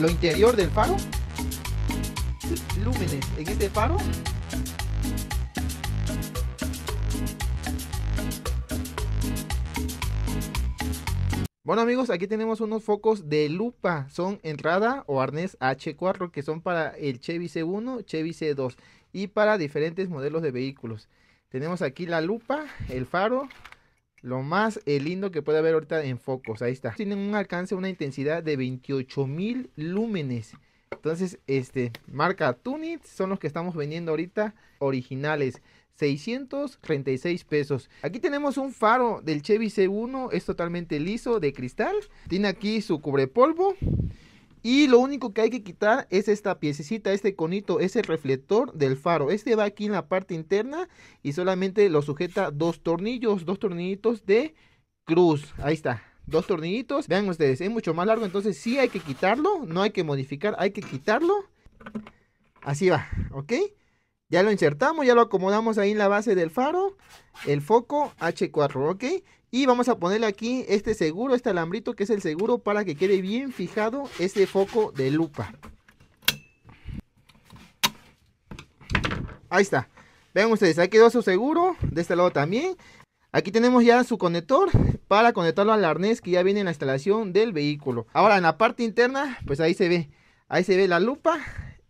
lo interior del faro, lúmenes en este faro. Bueno amigos, aquí tenemos unos focos de lupa, son entrada o arnés H4 que son para el Chevy C1, Chevy C2 y para diferentes modelos de vehículos. Tenemos aquí la lupa, el faro, lo más eh, lindo que puede haber ahorita en focos, ahí está. Tienen un alcance, una intensidad de mil lúmenes. Entonces, este, marca Tunit son los que estamos vendiendo ahorita originales. 636 pesos. Aquí tenemos un faro del Chevy C1, es totalmente liso de cristal. Tiene aquí su cubrepolvo y lo único que hay que quitar es esta piececita, este conito, ese reflector del faro. Este va aquí en la parte interna y solamente lo sujeta dos tornillos, dos tornillitos de cruz. Ahí está, dos tornillitos. Vean ustedes, es mucho más largo, entonces sí hay que quitarlo, no hay que modificar, hay que quitarlo. Así va, ¿ok? Ya lo insertamos, ya lo acomodamos ahí en la base del faro, el foco H4, ¿ok? Y vamos a ponerle aquí este seguro, este alambrito que es el seguro para que quede bien fijado este foco de lupa. Ahí está. Vean ustedes, ahí quedó su seguro, de este lado también. Aquí tenemos ya su conector para conectarlo al arnés que ya viene en la instalación del vehículo. Ahora en la parte interna, pues ahí se ve, ahí se ve la lupa,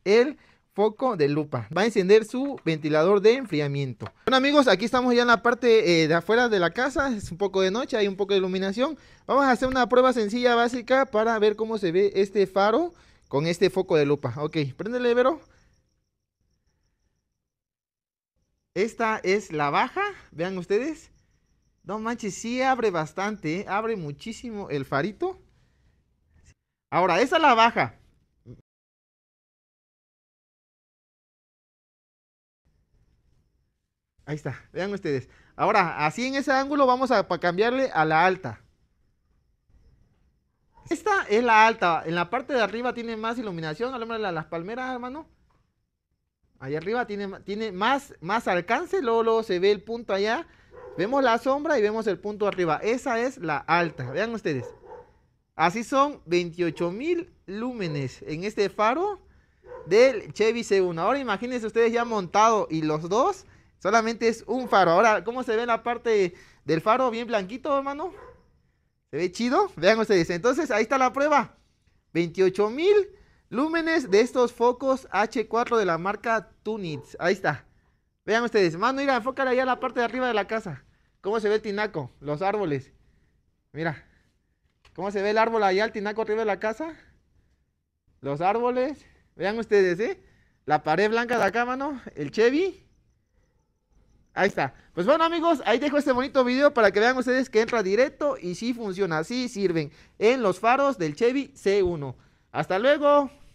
el foco de lupa. Va a encender su ventilador de enfriamiento. Bueno amigos, aquí estamos ya en la parte eh, de afuera de la casa. Es un poco de noche, hay un poco de iluminación. Vamos a hacer una prueba sencilla básica para ver cómo se ve este faro con este foco de lupa. Ok, préndele Vero. Esta es la baja, vean ustedes. No manches, sí abre bastante, ¿eh? abre muchísimo el farito. Ahora, esa es la baja. Ahí está, vean ustedes. Ahora, así en ese ángulo vamos a cambiarle a la alta. Esta es la alta. En la parte de arriba tiene más iluminación. Alámbrale a las palmeras, hermano. Allá arriba tiene, tiene más, más alcance. Luego, se ve el punto allá. Vemos la sombra y vemos el punto arriba. Esa es la alta. Vean ustedes. Así son 28 mil lúmenes en este faro del Chevy C1. Ahora imagínense ustedes ya montado y los dos Solamente es un faro. Ahora, ¿cómo se ve la parte del faro? Bien blanquito, hermano. ¿Se ve chido? Vean ustedes. Entonces, ahí está la prueba. 28 mil lúmenes de estos focos H4 de la marca Tunits. Ahí está. Vean ustedes. Mano, mira, enfocar allá a la parte de arriba de la casa. ¿Cómo se ve el tinaco? Los árboles. Mira. ¿Cómo se ve el árbol allá, el tinaco arriba de la casa? Los árboles. Vean ustedes, ¿eh? La pared blanca de acá, mano. El Chevy. Ahí está. Pues bueno, amigos, ahí dejo este bonito video para que vean ustedes que entra directo y sí funciona, sí sirven en los faros del Chevy C1. Hasta luego.